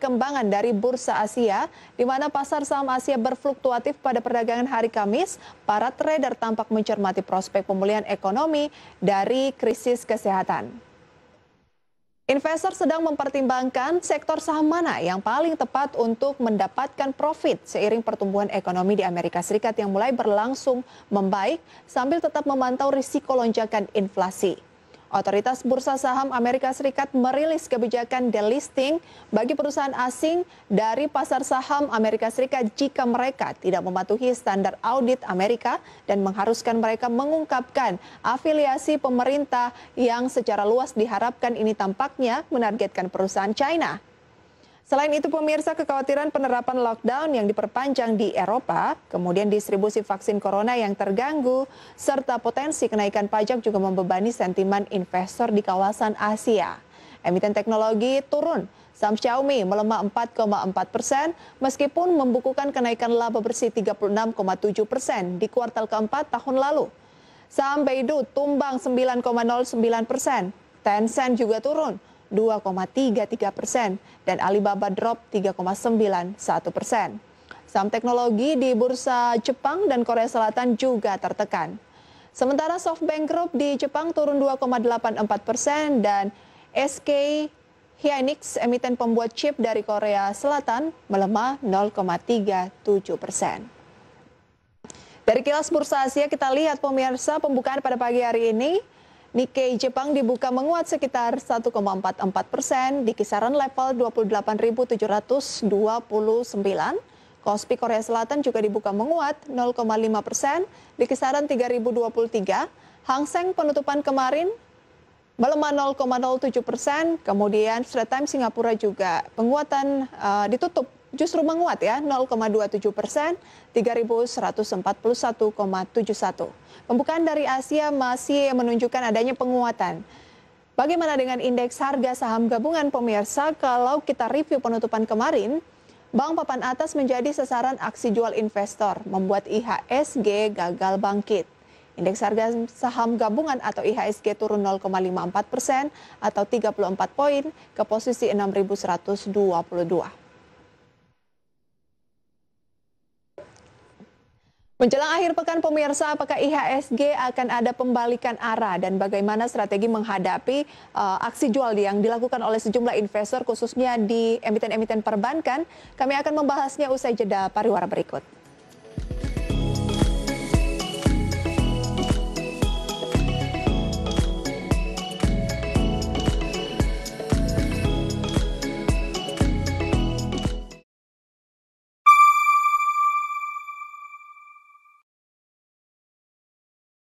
perkembangan dari Bursa Asia, di mana pasar saham Asia berfluktuatif pada perdagangan hari Kamis, para trader tampak mencermati prospek pemulihan ekonomi dari krisis kesehatan. Investor sedang mempertimbangkan sektor saham mana yang paling tepat untuk mendapatkan profit seiring pertumbuhan ekonomi di Amerika Serikat yang mulai berlangsung membaik sambil tetap memantau risiko lonjakan inflasi. Otoritas Bursa Saham Amerika Serikat merilis kebijakan delisting bagi perusahaan asing dari pasar saham Amerika Serikat jika mereka tidak mematuhi standar audit Amerika dan mengharuskan mereka mengungkapkan afiliasi pemerintah yang secara luas diharapkan ini tampaknya menargetkan perusahaan China. Selain itu, pemirsa kekhawatiran penerapan lockdown yang diperpanjang di Eropa, kemudian distribusi vaksin corona yang terganggu, serta potensi kenaikan pajak juga membebani sentimen investor di kawasan Asia. Emiten teknologi turun, saham Xiaomi melemah 4,4 persen meskipun membukukan kenaikan laba bersih 36,7 persen di kuartal keempat tahun lalu. Saham Baidu tumbang 9,09 persen, Tencent juga turun 2,33 persen dan Alibaba drop 3,91 persen. Saham teknologi di bursa Jepang dan Korea Selatan juga tertekan. Sementara SoftBank Group di Jepang turun 2,84 persen dan SK Hynix, emiten pembuat chip dari Korea Selatan, melemah 0,37 persen. Dari kilas bursa Asia kita lihat pemirsa pembukaan pada pagi hari ini Nikkei Jepang dibuka menguat sekitar 1,44 persen di kisaran level 28.729. Kospi Korea Selatan juga dibuka menguat 0,5 persen di kisaran 3.023. Hang Seng penutupan kemarin melemah 0,07 persen. Kemudian Straits Times Singapura juga penguatan uh, ditutup justru menguat ya 0,27 persen 3.141,71. Pembukaan dari Asia masih menunjukkan adanya penguatan. Bagaimana dengan indeks harga saham gabungan pemirsa? Kalau kita review penutupan kemarin, Bank papan atas menjadi sasaran aksi jual investor, membuat IHSG gagal bangkit. Indeks harga saham gabungan atau IHSG turun 0,54 persen atau 34 poin ke posisi 6.122. Menjelang akhir pekan pemirsa, apakah IHSG akan ada pembalikan arah dan bagaimana strategi menghadapi uh, aksi jual yang dilakukan oleh sejumlah investor khususnya di emiten-emiten perbankan? Kami akan membahasnya usai jeda pariwara berikut.